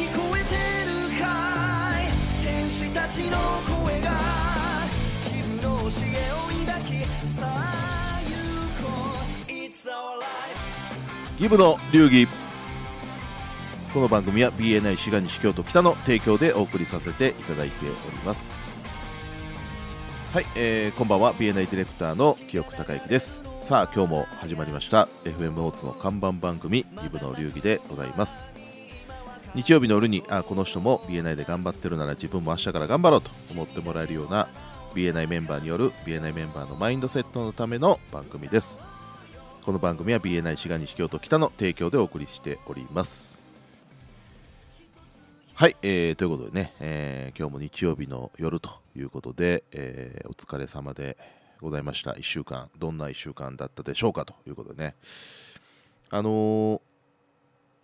聞こえてるかい天使たちの声が君の教えを抱きさあ行こう It's our life ギブの流儀この番組は BNI 滋賀西京都北の提供でお送りさせていただいておりますはい、えー、こんばんは BNI ディレクターの清久孝之ですさあ今日も始まりました FM オーツの看板番組ギブの流儀でございます日曜日の夜にあこの人も BNI で頑張ってるなら自分も明日から頑張ろうと思ってもらえるような BNI メンバーによる BNI メンバーのマインドセットのための番組ですこの番組は BNI 滋賀西京都北の提供でお送りしておりますはい、えー、ということでね、えー、今日も日曜日の夜ということで、えー、お疲れ様でございました1週間どんな1週間だったでしょうかということでねあのー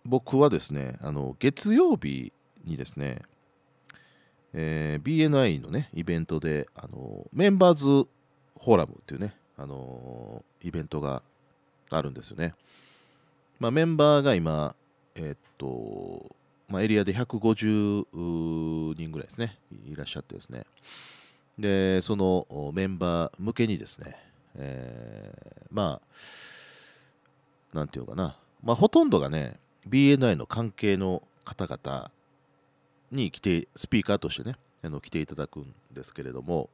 僕はですねあの月曜日にですね、えー、BNI のねイベントであのメンバーズフォーラムっていうねあのイベントがあるんですよね、まあ、メンバーが今えー、っと、まあ、エリアで150人ぐらいですねいらっしゃってですねでそのメンバー向けにですね、えー、まあなんていうかなまあ、ほとんどがね、BNI の関係の方々に来てスピーカーとしてねあの来ていただくんですけれども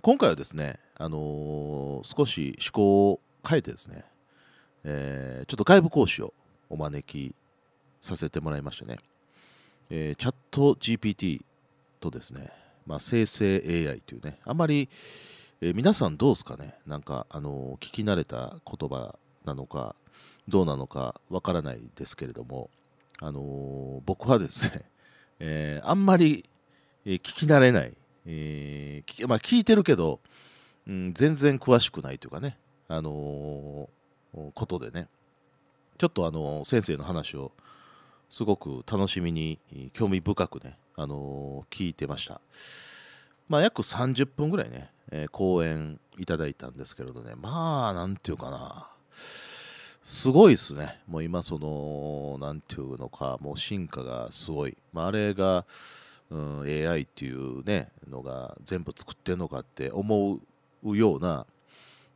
今回はですね、あのー、少し趣向を変えてですね、えー、ちょっと外部講師をお招きさせてもらいましてね、えー、チャット GPT とですね、まあ、生成 AI というねあまり、え皆さんどうですかねなんか、あの聞き慣れた言葉なのかどうなのかわからないですけれども、あのー、僕はですね、えー、あんまり聞き慣れない、えーまあ、聞いてるけど、うん、全然詳しくないというかね、あのー、ことでねちょっと、あの先生の話をすごく楽しみに興味深くね、あの聞いてました。まあ、約30分ぐらいね、え講演いただいたんですけれどねまあなんていうかなすごいですね、もう今、その、なんていうのか、もう進化がすごい、まあ、あれが、うん、AI っていうね、のが全部作ってるのかって思うような、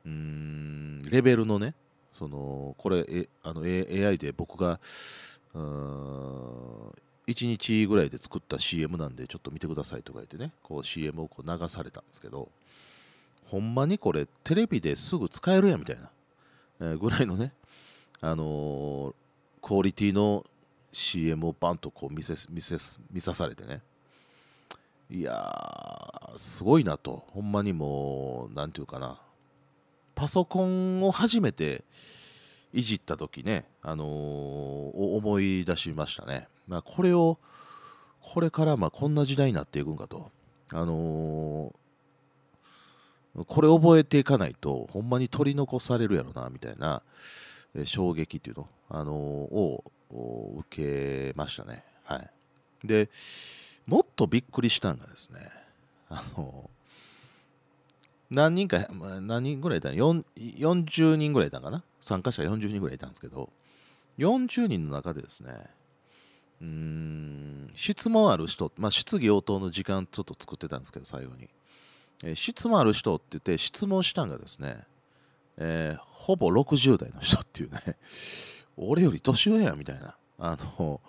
うん、レベルのね、その、これ、あの AI で僕が、うん、1日ぐらいで作った CM なんで、ちょっと見てくださいとか言ってね、こう CM をこう流されたんですけど、ほんまにこれ、テレビですぐ使えるやんみたいな、えー、ぐらいのね、あのー、クオリティの CM をバンとこう見せ見せ見さされてねいやすごいなとほんまにもう何て言うかなパソコンを初めていじった時ね、あのー、思い出しましたね、まあ、これをこれからまあこんな時代になっていくんかと、あのー、これ覚えていかないとほんまに取り残されるやろなみたいな衝撃っていうの、あのー、を受けましたね。はい、でもっとびっくりしたのがですね、あのー、何人か何人ぐらいいたの40人ぐらいいたかな参加者40人ぐらいいたんですけど40人の中でですねうーん質問ある人、まあ、質疑応答の時間ちょっと作ってたんですけど最後に、えー、質問ある人って言って質問したんがですねえー、ほぼ60代の人っていうね 俺より年上やみたいなあの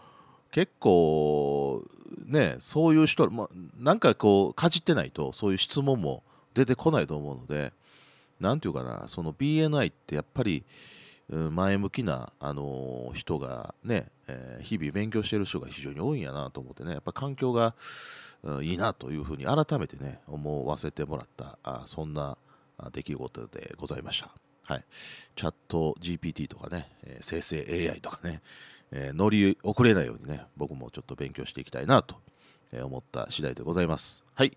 結構ねそういう人、まなんかこうかじってないとそういう質問も出てこないと思うので何て言うかなその BNI ってやっぱり前向きな、あの人がね、えー、日々勉強してる人が非常に多いんやなと思ってねやっぱ環境が、いいなというふうに改めてね思わせてもらったあそんなできることでございました。はい、チャット GPT とかね、えー、生成 AI とかね、えー、乗り遅れないようにね、僕もちょっと勉強していきたいなと思った次第でございます。はい。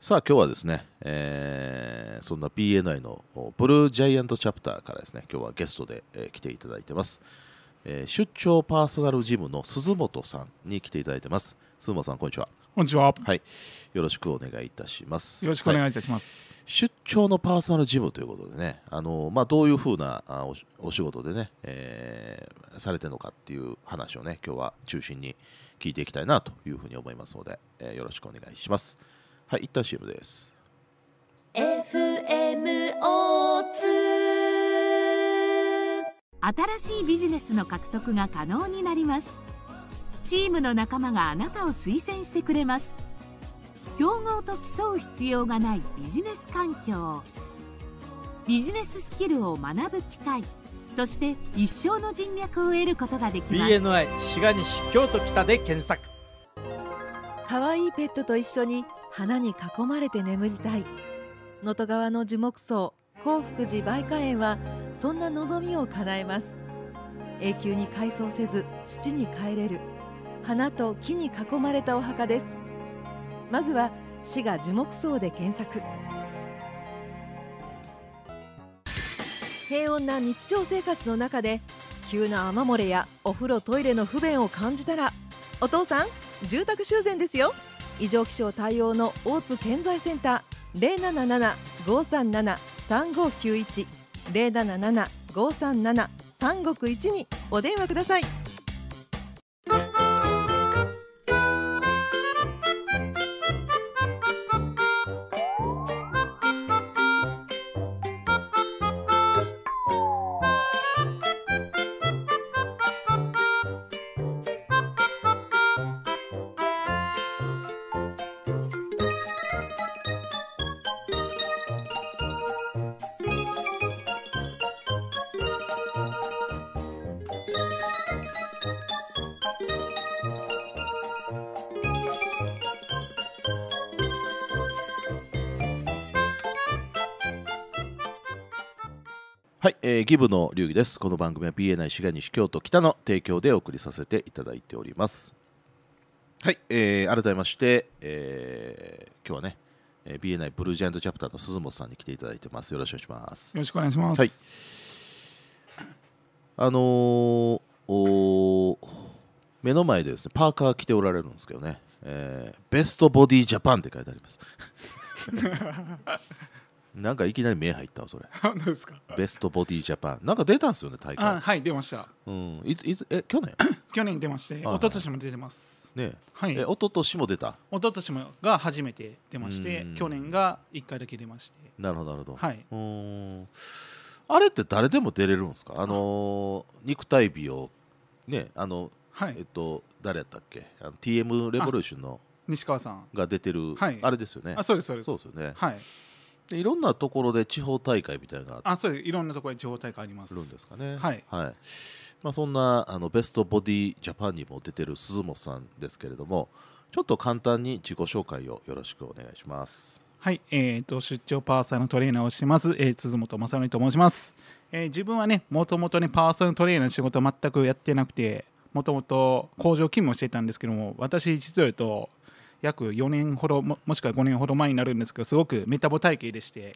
さあ今日はですね、えー、そんな p n i のブルージャイアントチャプターからですね、今日はゲストで、え来ていただいてます、え出張パーソナルジムの鈴本さんに来ていただいてます。鈴本さん、こんにちは。こんにちは。はい。よろしくお願いいたします。よろしくお願いいたします。はい、出張のパーソナルジムということでね、あのまあ、どういうふうなお仕事でね、えー、されてるのかっていう話をね、今日は中心に聞いていきたいなというふうに思いますので、えー、よろしくお願いします。はい、一旦 CM です。FM 新しいビジネスの獲得が可能になります。チームの仲間があなたを推薦してくれます競合と競う必要がないビジネス環境ビジネススキルを学ぶ機会そして一生の人脈を得ることができます BNI 滋賀西京都北で検索可愛いいペットと一緒に花に囲まれて眠りたい能登川の樹木葬興福寺梅花園はそんな望みを叶えます永久に改装せず土に帰れる花と木に囲まれたお墓ですまずは滋賀樹木葬で検索平穏な日常生活の中で急な雨漏れやお風呂トイレの不便を感じたらお父さん住宅修繕ですよ異常気象対応の大津建材センター077-537-3591 077-537-3591にお電話ください。はい、えー、ギブの流儀です。この番組は BNI 滋賀西京都北の提供でお送りさせていただいております。はい、えー、改めまして、えー、今日はね、えー、BNI ブルージャイアントチャプターの鈴本さんに来ていただいてます。よろしくお願いします。よろしくお願いします。はい、あのー、お目の前でですね、パーカー着ておられるんですけどね、えー、ベストボディジャパンって書いてあります。なんかいきなり目入ったわそれ 本ですかベストボディジャパンなんか出たんですよね大会あはい出ましたうんいついつえ去年 去年出まして一昨年も出てますねはいえ一昨年も出た一昨年もが初めて出まして去年が1回だけ出ましてなるほどなるほどはいうんあれって誰でも出れるんですかあのー、肉体美をねあの、はい、えっと誰やったっけあの TM レボリューションの西川さんが出てる、はい、あれですよねあそうですそうですそうですよねはいでいろんなところで地方大会みたいなあそういろんなところで地方大会ありまするんですかねはい、はいまあ、そんなあのベストボディジャパンにも出てる鈴本さんですけれどもちょっと簡単に自己紹介をよろしくお願いしますはい、えーと、出張パーソナルトレーナーをしてます、えー、鈴本正則と申します、えー、自分はねもともとねパーソナルトレーナーの仕事全くやってなくてもともと工場勤務をしてたんですけども私実を言うと約4年ほどもしくは5年ほど前になるんですけどすごくメタボ体型でして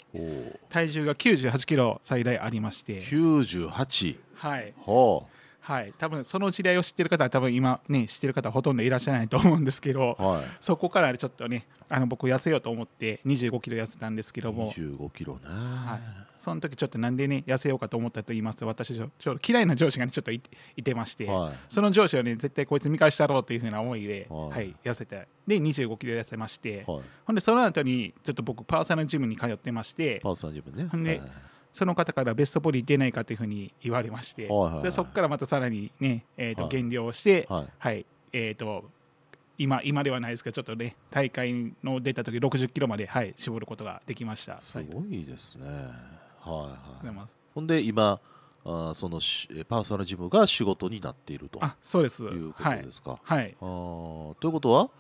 体重が9 8キロ最大ありまして98はいほうはい多分その時代を知ってる方は多分今ね知ってる方はほとんどいらっしゃらないと思うんですけど、はい、そこからちょっとねあの僕痩せようと思って2 5キロ痩せたんですけども2 5キロな、はい、その時ちょっとなんでね痩せようかと思ったと言いますと私ちょちょ嫌いな上司が、ね、ちょっといてまして、はい、その上司をね絶対こいつ見返したろうというふうな思いで、はい、はい、痩せてで2 5キロ痩せまして、ほんでその後にちょっと僕パーサルジムに通ってましてパーサルジムねほんで、その方からベストボディ出ないかというふうに言われまして、はいはいはい、でそこからまたさらにね、えーと、減量して、はい、はい、えっ、ー、と今今ではないですけどちょっとね大会の出た時60キロまで、はい、絞ることができましたすごいですね、はい、はいはいほんで今あそのパーソナルジムが仕事になっているとあそうですいうことですか、はい、はい、あということは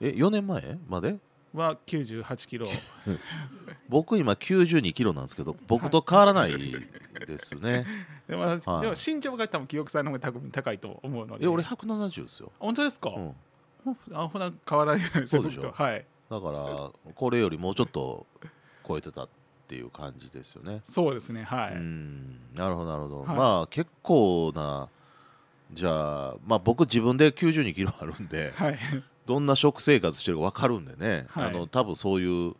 え4年前までは98キロ 僕今92キロなんですけど僕と変わらないですね でも,、はい、でも身長が多分記憶さの方が多分高いと思うので俺170ですよ本当ですか、うん、あほな変わらないそうでしょ、はい、だからこれよりもうちょっと超えてたっていう感じですよねそうですねはいなるほどなるほど、はい、まあ結構なじゃあまあ僕自分で92キロあるんで、はいどんな食生活してるか分かるんでね、はい、あの多分そういう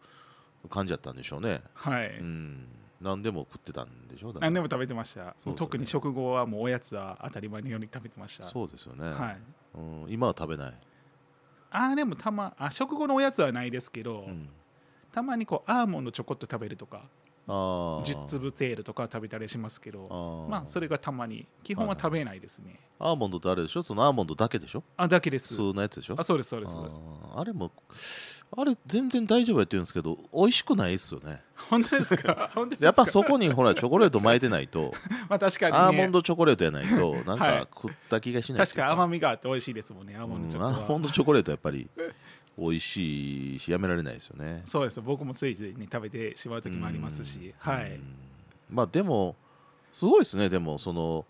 感じだったんでしょうねはい、うん、何でも食ってたんでしょう何でも食べてました、ね、特に食後はもうおやつは当たり前のように食べてましたそうですよね、はいうん、今は食べないあでもたまあ食後のおやつはないですけど、うん、たまにこうアーモンドちょこっと食べるとか10粒程ールとか食べたりしますけどまあそれがたまに基本は食べないですね、はい、アーモンドってあれでしょそのアーモンドだけでしょあだけです普通のやつでしょあそうですそうですあれもあれ全然大丈夫やってるんですけど美味しくないっすよね本当ですか やっぱそこにほらチョコレート巻いてないと まあ確かに、ね、アーモンドチョコレートやないとなんか食った気がしないいはい、確かに甘みがあって美味しいですもんねアーモンドチョコ、アーモンドチョコレートやっぱり美味しいしやめられないですよねそうです僕もついついに食べてしまう時もありますしはいまあでもすごいですねでもその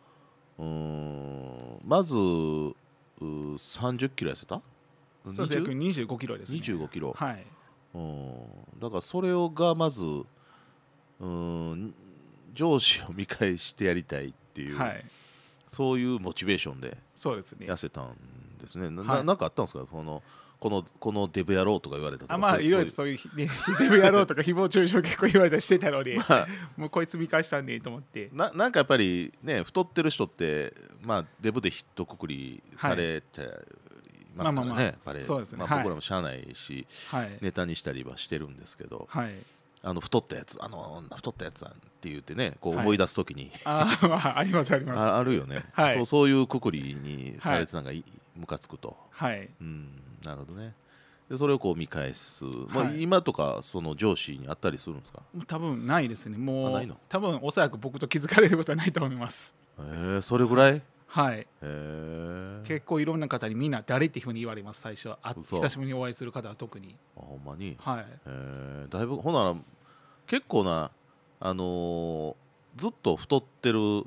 うんまず3 0キロ痩せたそうです約25キロですね25キロはいうんだからそれをがまずうん上司を見返してやりたいっていう、はい、そういうモチベーションで痩せたんですね、すねなはい、なんかあったんですかこのこのこのデブ野郎とか言われたとかあまあいわゆるそういうね、デブ野郎とか誹謗中傷結構言われたりしてたのに、まあ、もうこいつ見返したんねと思ってななんかやっぱりね太ってる人ってまあデブでひっとくくりされて、ゃいますからね、まあまあまあ、そうでね、まあ、僕らもしゃあないし、はい、ネタにしたりはしてるんですけど、はい、あの太ったやつあの太ったやつさんって言ってねこう思い出すときに、はい、あ、あ、りますありますああるよね、はい、そうそういうくくりにされてなんかムカつくとはいうんなるほどねでそれをこう見返す、まあ、はい、今とかその上司にあったりするんですか多分ないですねもう多分おそらく僕と気づかれることはないと思いますえー、それぐらいはい結構いろんな方にみんな誰っていうふうに言われます最初はあ久しぶりにお会いする方は特にあほんまに、はい、だいぶほな結構なあのー、ずっと太ってる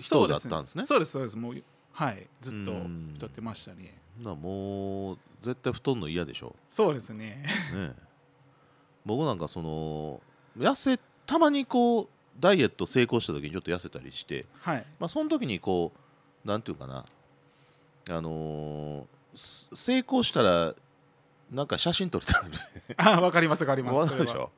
人だったんですねそうですそうですもうはいずっと太ってましたねなもう絶対太るの嫌でしょそうですねね僕なんかその痩せたまにこうダイエット成功した時にちょっと痩せたりして、はいまあ、その時にこう何て言うかなあのー成功したらなんか写真撮りたいんですよ あわかりますわかりますわ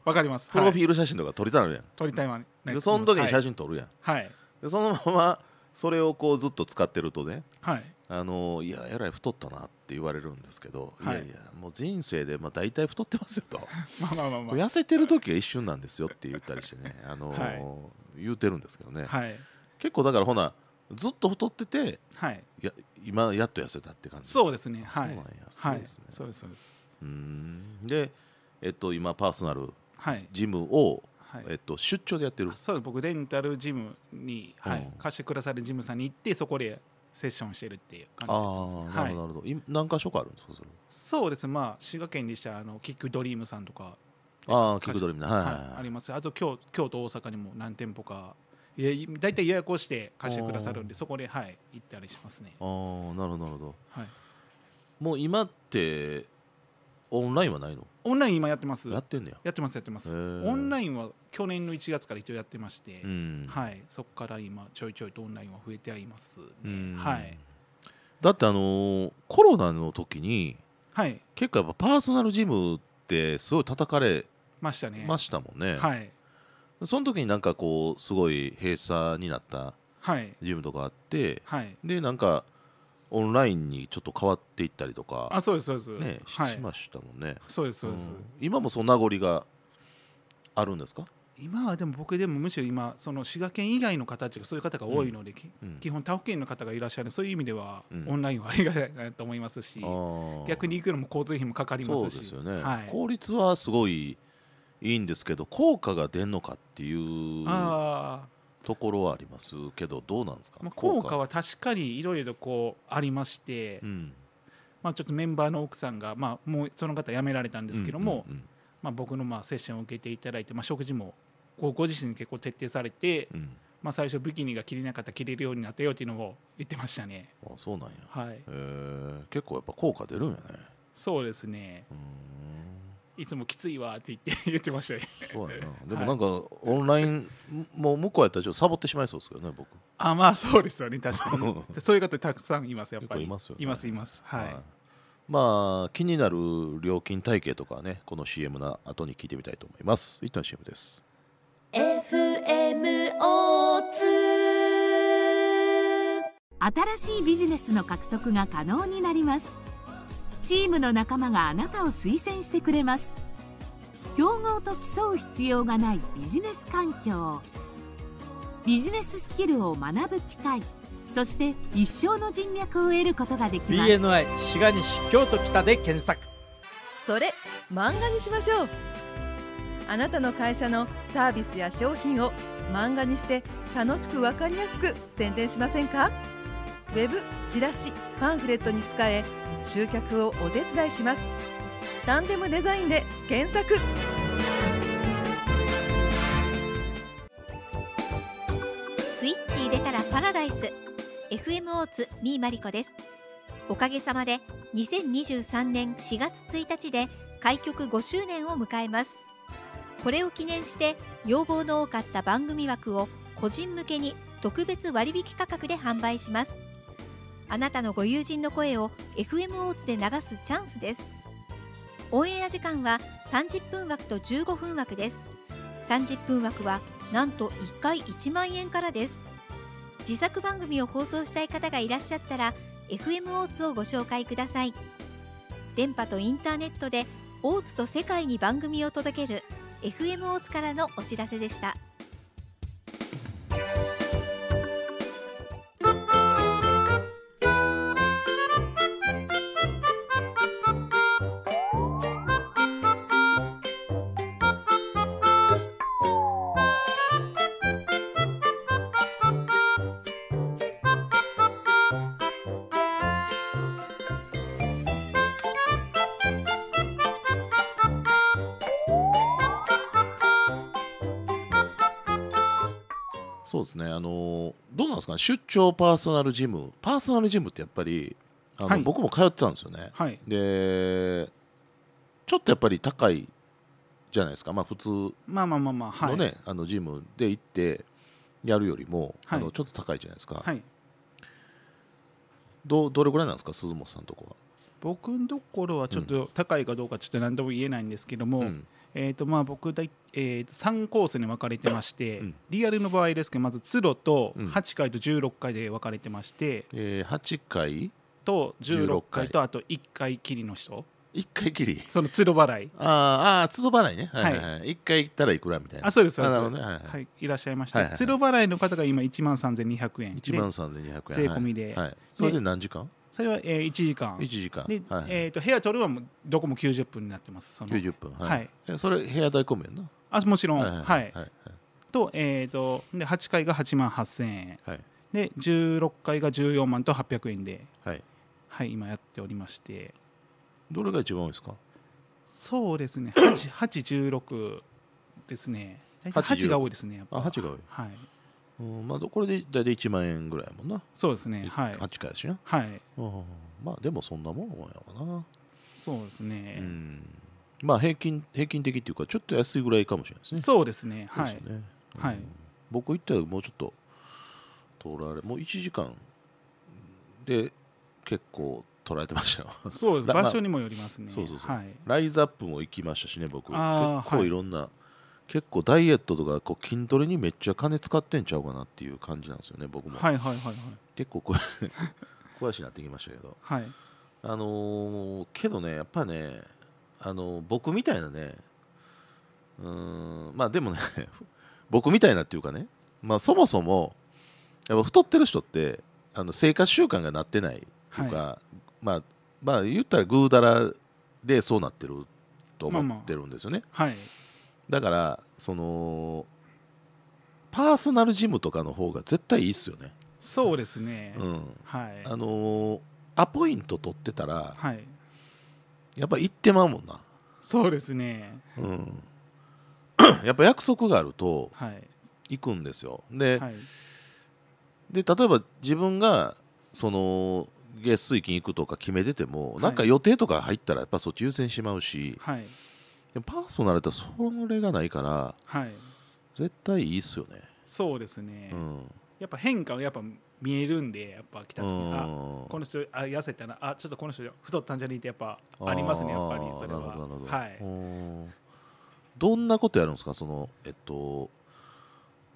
かかりますプロフィール写真とか撮りたなるやん、撮りたいわねでその時に写真撮るやん、はいでそのままそれをこうずっと使ってるとねはいあのいやえらい太ったなって言われるんですけど、はいい、やいやもう人生でまあ大体太ってますよと まあまあまあまあ痩せてる時は一瞬なんですよって言ったりしてね、あのーはい言うてるんですけどね、はい結構だからほなずっと太ってて、はい、や今やっと痩せたって感じそうですねはいそうなんやですはい、そうですそうですうんで、えっと、今パーソナルジムを、はい、えっと、出張でやってるそうです僕レンタルジムに、はい、貸してくださるジムさんに行ってそこでセッションしてるっていう感じですああなるほど、はい、何箇所かあるんですかそれそうですまあ滋賀県でしたあのキックドリームさんとかああキックドリームはい、はい、ありますあと京京都大阪にも何店舗か大体予約をして貸してくださるんでそこで、はい、行ったりしますねああなるほどなるほど、はい、もう今ってオンラインはないのオンライン今やってますやってんねややってますやってますオンラインは去年の1月から一応やってまして、うん、はい、そこから今ちょいちょいとオンラインは増えてはいます、はい、だってあのー、コロナの時に、はい、結構やっぱパーソナルジムってすごい叩かれましたねましたもんねはいその時になんかこうすごい閉鎖になったジムとかあって、はい、でなんかオンラインにちょっと変わっていったりとかあそうですそうです、ねしましたもんねそうですそうです、今もその名残があるんですか今はでも僕でもむしろ今その滋賀県以外の方というかそういう方が多いので、基本他府県の方がいらっしゃるそういう意味では、オンラインはありがたいなと思いますし逆に行くのも交通費もかかりますし、ねはい、効率はすごいいいんですけど効果が出んのかっていうところはありますけどどうなんですか、まあ、効果は確かにいろいろこうありまして、うん、まあ、ちょっとメンバーの奥さんが、まあ、もうその方辞められたんですけども、うんうんうん、まあ、僕のまあセッションを受けていただいて、まあ、食事もごご自身に結構徹底されて、うん、まあ、最初ビキニが着れなかった切れるようになったよっていうのを言ってましたねあそうなんや、はい、えー、結構やっぱ効果出るんやねそうですねうんいつもきついわって言って 言ってましたねそうやなでもなんか、オンラインもう向こうやったらちょっとサボってしまいそうですけどね僕あまあそうですよね確かに そういう方たくさんいますやっぱりいますね、いますいますはい、はい、まあ気になる料金体系とかねこの CM の後に聞いてみたいと思います一旦 CM です FMO2 新しいビジネスの獲得が可能になりますチームの仲間があなたを推薦してくれます競合と競う必要がないビジネス環境ビジネススキルを学ぶ機会そして一生の人脈を得ることができます BNI 滋賀西京都北で検索それ漫画にしましょうあなたの会社のサービスや商品を漫画にして楽しく分かりやすく宣伝しませんかウェブチラシパンフレットに使え集客をお手伝いしますタンデムデザインで検索スイッチ入れたらパラダイス FM オーツミーマリコですおかげさまで2023年4月1日で開局5周年を迎えますこれを記念して要望の多かった番組枠を個人向けに特別割引価格で販売しますあなたのご友人の声を FM オーで流すチャンスですオンエア時間は30分枠と15分枠です30分枠はなんと1回1万円からです自作番組を放送したい方がいらっしゃったら FM オーをご紹介ください電波とインターネットで大津と世界に番組を届ける FM オーからのお知らせでした。そうですねあのどうなんですか、ね、出張パーソナルジムパーソナルジムってやっぱりあの、はい、僕も通ってたんですよね、はい、でちょっとやっぱり高いじゃないですかまあ普通のね、まあまあまあまあはい、あのジムで行ってやるよりも、はい、あのちょっと高いじゃないですか、はいどどれぐらいなんですか鈴本さんのとこは僕のところはちょっと高いかどうかちょっと何とも言えないんですけども、うん、えーとまあ、僕だ、えー、と3コースに分かれてまして、うん、リアルの場合ですけどまず通路と8回と16回で分かれてまして、うん、えー、8回と16回とあと1回きりの人1回きりその通路払いああ通路払いね、はいはいはい、1回行ったらいくらみたいなあそうですそうです、ね、はい、はいいらっしゃいまして、はいはい、通路払いの方が今1万3200円1万3200円税込みで、はい、それで何時間それは、えー、1時間一時間で、はい、えっと、部屋取るはもどこも九十分になってます九十分はい、はそれ部屋代込むやんなあもちろんはい、はいはい、と,、えっと、とで8回が八万八千円、はい、で十六階が十四万と八百円で、はいはい、今やっておりましてどれが一番多いですかそうですね八八十六ですね八が多いですねやっぱ八が多いはいうんまあ、これで大体1万円ぐらいもんなそうですねはい8回やしなはい、うん、まあでもそんなもんやわなそうですねうんまあ平均平均的っていうかちょっと安いぐらいかもしれないですねそうですねはい、ねうん、はい、僕行ったらもうちょっと取られもう1時間で結構取られてましたよそうです 場所にもよりますね、まあ、そうそうそう、はい、ライズアップも行きましたしね僕結構いろんな、結構ダイエットとかこう筋トレにめっちゃ金使ってんちゃうかなっていう感じなんですよね僕も、はいはいはいはい、結構これ 詳しいなってきましたけど、はい、あのー、けどねやっぱね、あのー、僕みたいなねうんまあでもね 僕みたいなっていうかね、まあ、そもそもやっぱ太ってる人ってあの生活習慣がなってないっていうか、はい、まあまあ言ったらぐうだらでそうなってると思ってるんですよね。まあまあはいだからそのパーソナルジムとかの方が絶対いいっすよねそうですね、うん、はい、あのー、アポイント取ってたら、はい、やっぱ行ってまうもんなそうですね、うん、やっぱ約束があると行くんですよ、はい、ではい、で例えば自分がその月水金行くとか決めてても、はい、なんか予定とか入ったらやっぱそっち優先しまうし、はい、でもパーソナルってそれがないから、はい、絶対いいっすよねそうですね、うん、やっぱ変化はやっぱ見えるんでやっぱ来た時あこの人あ痩せたなあちょっとこの人太ったんじゃねえってやっぱありますねやっぱりそれはなるほどなるほど、はい、どんなことやるんですかそのえっと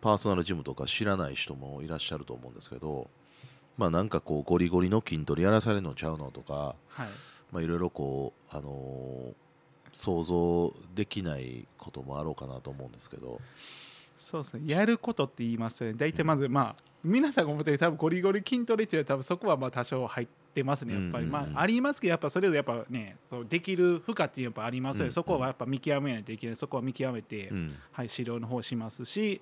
パーソナルジムとか知らない人もいらっしゃると思うんですけどまあなんかこうゴリゴリの筋トレやらされるのちゃうのとか、はいまあ、いろいろこう、あの想像できないこともあろうかなと思うんですけどそうですねやることって言いますとね大体まず、まあ皆さんが思ってる多分ゴリゴリ筋トレっていうのは多分そこはまあ多少入ってますねやっぱり、まあありますけどやっぱそれでやっぱねそうできる負荷っていうのはやっぱありますので、そこはやっぱ見極めないといけないそこは見極めて、はい、治療の方しますし、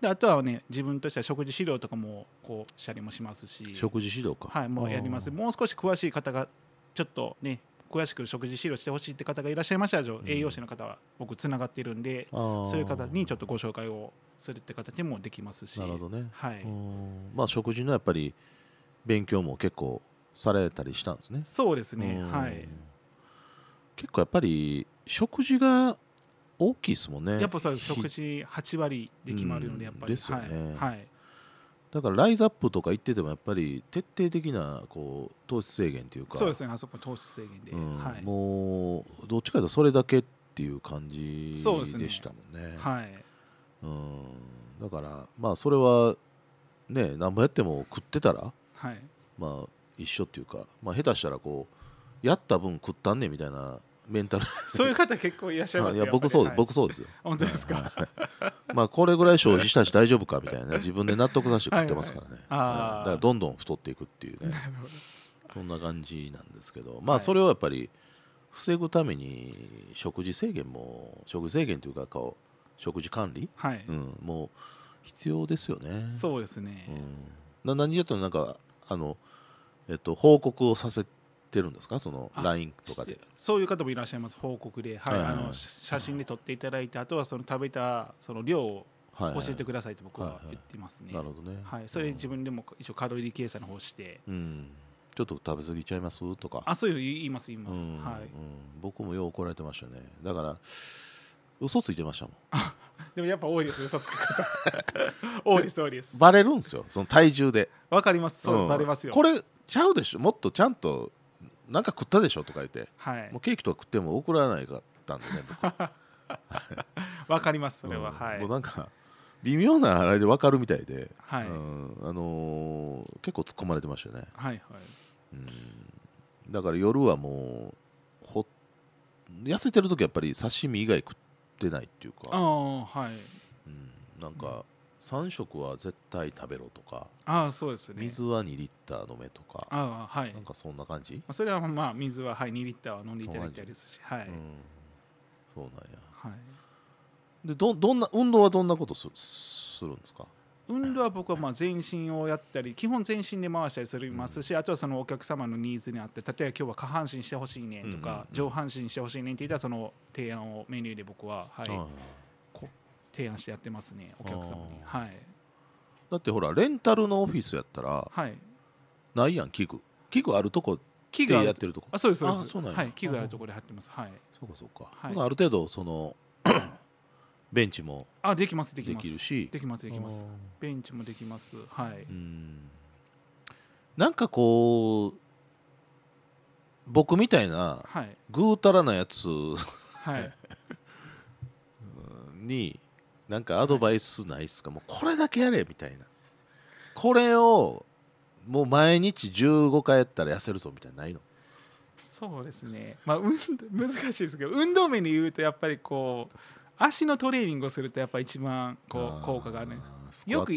であとはね自分としては食事指導とかもこうしたりもしますし食事指導かはいもうやりますもう少し詳しい方がちょっとね詳しく食事資料してほしいって方がいらっしゃいましたら、うん、栄養士の方は僕つながっているんでそういう方にちょっとご紹介をするって形もできますしなるほどね、はいまあ、食事のやっぱり勉強も結構されたりしたんですねそうですねはい結構やっぱり食事が大きいですもんねやっぱそう食事8割で決まるのでやっぱりですよね、はい、はいだからライズアップとか言っててもやっぱり徹底的なこう糖質制限というかそうですねあそこ糖質制限で、うんはい、もうどっちかというとそれだけっていう感じでしたもんね、ね、はい、うん、だからまあそれはね何ぼやっても食ってたら、はい、まあ一緒っていうか、まあ、下手したらこうやった分食ったんねみたいなメンタルそういう方結構いらっしゃいますよいや僕そう、はい、僕そうですよ本当ですか、まあこれぐらい消費したし大丈夫かみたいな自分で納得させて食ってますからね、はいはい、だからどんどん太っていくっていうね そんな感じなんですけどまあそれをやっぱり防ぐために食事制限も食事制限というかこ食事管理、はい、うん、もう必要ですよねそうですね、うん、な何やとなんかあのえっと報告をさせてってるんですかその LINE とかでそういう方もいらっしゃいます報告で、はい、はい、あの写真で撮っていただいてあとはその食べたその量を教えてくださいと僕は言ってますね、はいはいなるほどね、はい、それ自分でも一応カロリー計算の方して、うん、ちょっと食べ過ぎちゃいますとかあそういう言います言います、うんはいうん、僕もよう怒られてましたねだから嘘ついてましたもんでもやっぱ多いです嘘つく方 多いです多いですバレるんですよその体重でわかりますそう、うん、バレますよこれちゃうでしょもっとちゃんとなんか食ったでしょとか言って、はい、もうケーキとか食っても怒らないかったんでね僕 わかりますそれは、うん、はい、もうなんか微妙なあれで分かるみたいで、はいうん、あのー、結構突っ込まれてましたね、はいはいうん、だから夜はもうほ痩せてる時やっぱり刺身以外食ってないっていうかあ、はいうん、なんか3食は絶対食べろとかあそうです、ね、水は2リッター飲めとかあ、はい、なんかそんな感じ、まあ、それはまあ水は、はい、2リッターは飲んでいただきたいですし、はい、うん、そうなんや、はい、でどどんな運動はどんなことすするんですか運動は僕はまあ全身をやったり基本全身で回したりするますし、うん、あとはそのお客様のニーズにあって例えば今日は下半身してほしいねとか、うんうんうん、上半身してほしいねって言ったらその提案をメニューで僕ははい。提案してやってますねお客様にはいだってほらレンタルのオフィスやったら、はい、ないやん器具器具あるとこ器具やってるとこあそうですそうですはい、器具あるとこで貼ってますはいそうかそうか、はい、ある程度その ベンチもあできますできますできるしできますできますベンチもできますはいうんなんかこう僕みたいな、はい、ぐうたらなやつ、はい、になんかアドバイスないっすか、もうこれだけやれみたいなこれをもう毎日15回やったら痩せるぞみたいなないのそうですね、まあ、うん難しいですけど運動面で言うとやっぱりこう足のトレーニングをするとやっぱ一番こう効果があるよく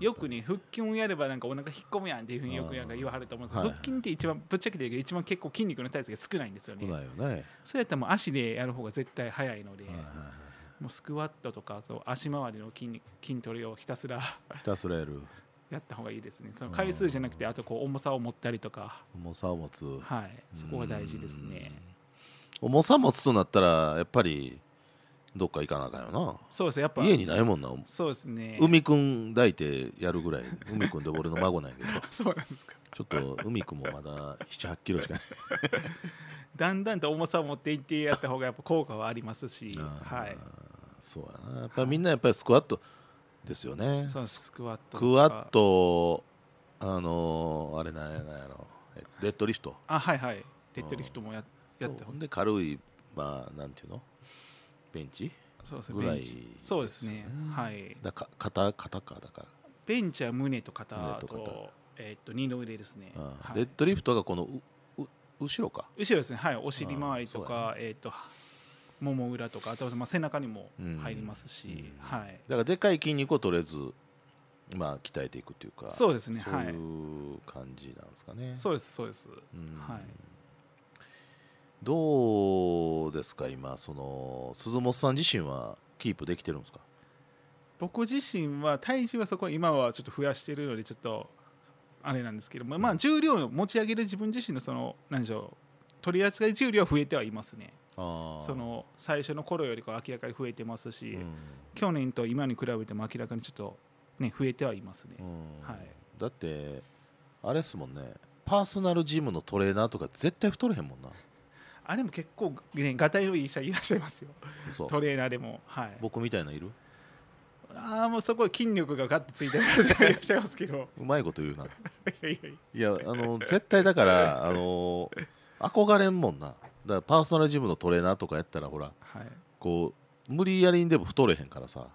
よくね腹筋をやればなんかお腹引っ込むやんっていうふうによく言わはると思うんですけど、腹筋って一番ぶっちゃけて一番結構筋肉の体積が少ないんですよね。少ないよねそうやったらもう足でやる方が絶対早いので。はいはいはいもうスクワットとかそう足回りの筋筋トレをひたすらひたすらやる やった方がいいですねその回数じゃなくてあとこう重さを持ったりとか重さを持つはいそこが大事ですね重さ持つとなったらやっぱりどっか行かなあかんよなそうですやっぱ家にないもんなそうですね海くん抱いてやるぐらい海くんで俺の孫なんやけど そうなんですかちょっと海くんもまだ78キロしかない だんだんと重さを持っていってやった方がやっぱ効果はありますしはいそうやなやっぱみんなやっぱりスクワットですよねそうスクワットクワットあのー、あれなんやなんやろデッドリフトあはいはいデッドリフトもや,、やってほんで軽いまあなんていうのベンチそうですねぐらい、ね、そうですねはいだか肩肩かだからベンチは胸と肩と肩えー、っと二の腕ですね、はい、デッドリフトがこのうう後ろか後ろですねはいお尻周りとか、とえー、っともも裏とかまあ背中にも入りますし、はい、だからでかい筋肉を取れずまあ鍛えていくというかそうですねそういう感じなんですかね、はい、そうですそうです、はいどうですか今その鈴本さん自身はキープできてるんですか僕自身は体重はそこ今はちょっと増やしてるのでちょっとあれなんですけども、まあ重量を持ち上げる自分自身のその何でしょう取り扱い重量は増えてはいますねその最初の頃よりか明らかに増えてますし、うん、去年と今に比べても明らかにちょっと、ね、増えてはいますね、はい、だってあれですもんねパーソナルジムのトレーナーとか絶対太れへんもんなあれも結構ねがたいのいい人いらっしゃいますよトレーナーでも、はい、僕みたいないるああもうそこは筋力がガッてついてるいらっしゃいますけど うまいこと言うないやあの絶対だからあの憧れんもんなだからパーソナルジムのトレーナーとかやったらほら、はい、こう無理やりにでも太れへんからさ、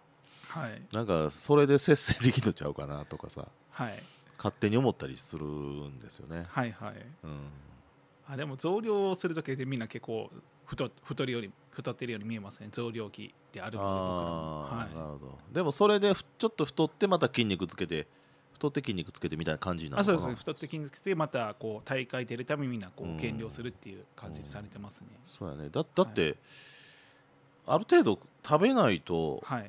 はい、なんかそれで節制できるちゃうかなとかさ、はい、勝手に思ったりするんですよね。はいはい、うん、あでも増量する時でみんな結構太太るより太ってるように見えますね増量期であるあ、はい、なるほどでもそれでちょっと太ってまた筋肉つけて太って筋肉つけてみたいな感じなのかなあそうですね太って筋肉つけてまたこう大会出るためにみんなこう減量するっていう感じにされてますね、うん、そうやねだだって、はい、ある程度食べないと、は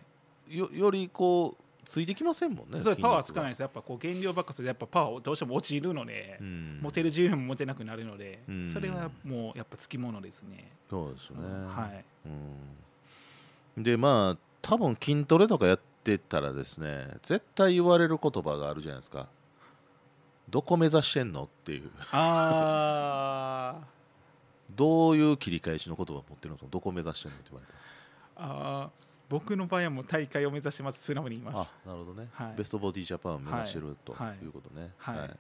い、よよりこうついてきませんもんねパワーつかないですやっぱこう減量ばっかするとやっぱパワーどうしても落ちるので、うん、持てる自由も持てなくなるので、うん、それはもうやっぱつきものですねそうですね、はい、うん、でまあ多分筋トレとかやってってたらですね絶対言われる言葉があるじゃないですかどこ目指してんのっていうあ どういう切り返しの言葉を持ってるんですかどこ目指してんのって言われたあ僕の場合はもう大会を目指してます素直に言いますあなるほどね、はい、ベストボディジャパンを目指してる、はい、ということね、はい、はい、あ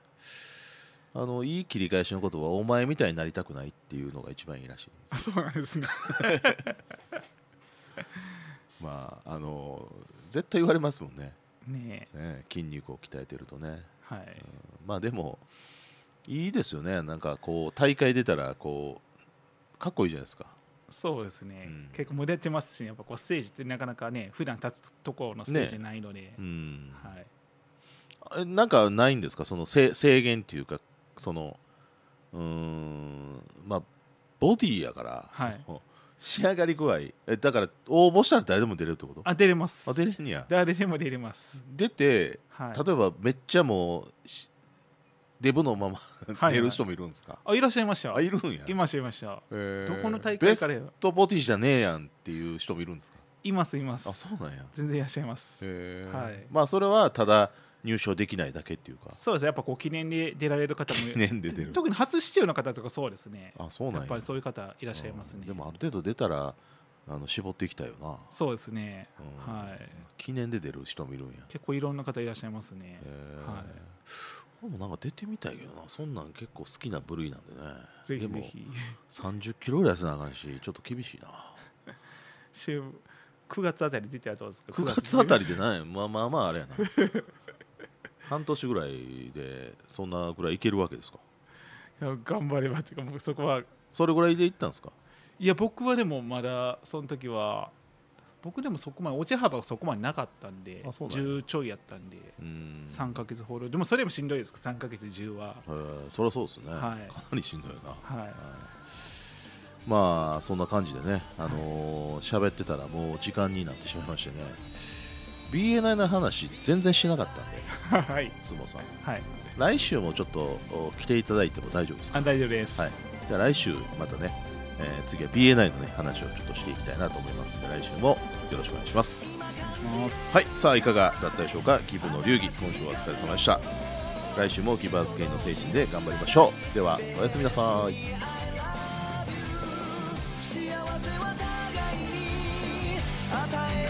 のいい切り返しの言葉はお前みたいになりたくないっていうのが一番いいらしいそうなんですね まああの絶対言われますもんねねね筋肉を鍛えてるとね、はい、うん、まあでもいいですよねなんかこう大会出たらこうかっこいいじゃないですかそうですね、うん、結構目立ってますし、ね、やっぱこうステージってなかなかね普段立つところのステージないので、ね、うん、はい、なんかないんですかその制限っていうかそのうんまあボディやから、はい、その仕上がり具合えだから応募したら誰でも出れるってことあ出れますあ出れんねや誰でも出れます出て、はい例えばめっちゃもうデブのまま 出る人もいるんですか、あいらっしゃいましたあいるんやいましたいましたえどこの大会からベストボディじゃねえやんっていう人もいるんですかいますいますあそうなんや全然いらっしゃいますへえ、はいまあそれはただ入賞できないだけっていうかそうですねやっぱこう記念で出られる方も記念で出る特に初出場の方とかそうですねあそうなんややっぱりそういう方いらっしゃいますね、でもある程度出たらあの絞ってきたよなそうですね、はい記念で出る人もいるんや結構いろんな方いらっしゃいますねはいこれもなんか出てみたいけどなそんなん結構好きな部類なんでねぜひぜひ30キロぐらいせなあかんしちょっと厳しいな週9月あたり出てはどうですか9月あたりでないまあまあまああれやな半年ぐらいでそんなぐらいいけるわけですかいや頑張ればというか僕そこはそれぐらいでいったんですかいや僕はでもまだその時は僕でもそこまで落ち幅がそこまでなかったんで10ちょいやったんで3か月ほどでもそれもしんどいですか3か月10はそりゃそうですね、はい、かなりしんどいな、はいまあそんな感じでねあの喋ってたらもう時間になってしまいましてね BNI の話全然しなかったんで、はい、相撲さん、はい、来週もちょっと来ていただいても大丈夫ですか大丈夫です、はい、じゃあ来週またね、えー、次は BNI の、ね、話をちょっとしていきたいなと思いますので来週もよろしくお願いしますはいさあいかがだったでしょうかギブの流儀今週はお疲れ様でした来週もギブアスケイの精神で頑張りましょうではおやすみなさい与え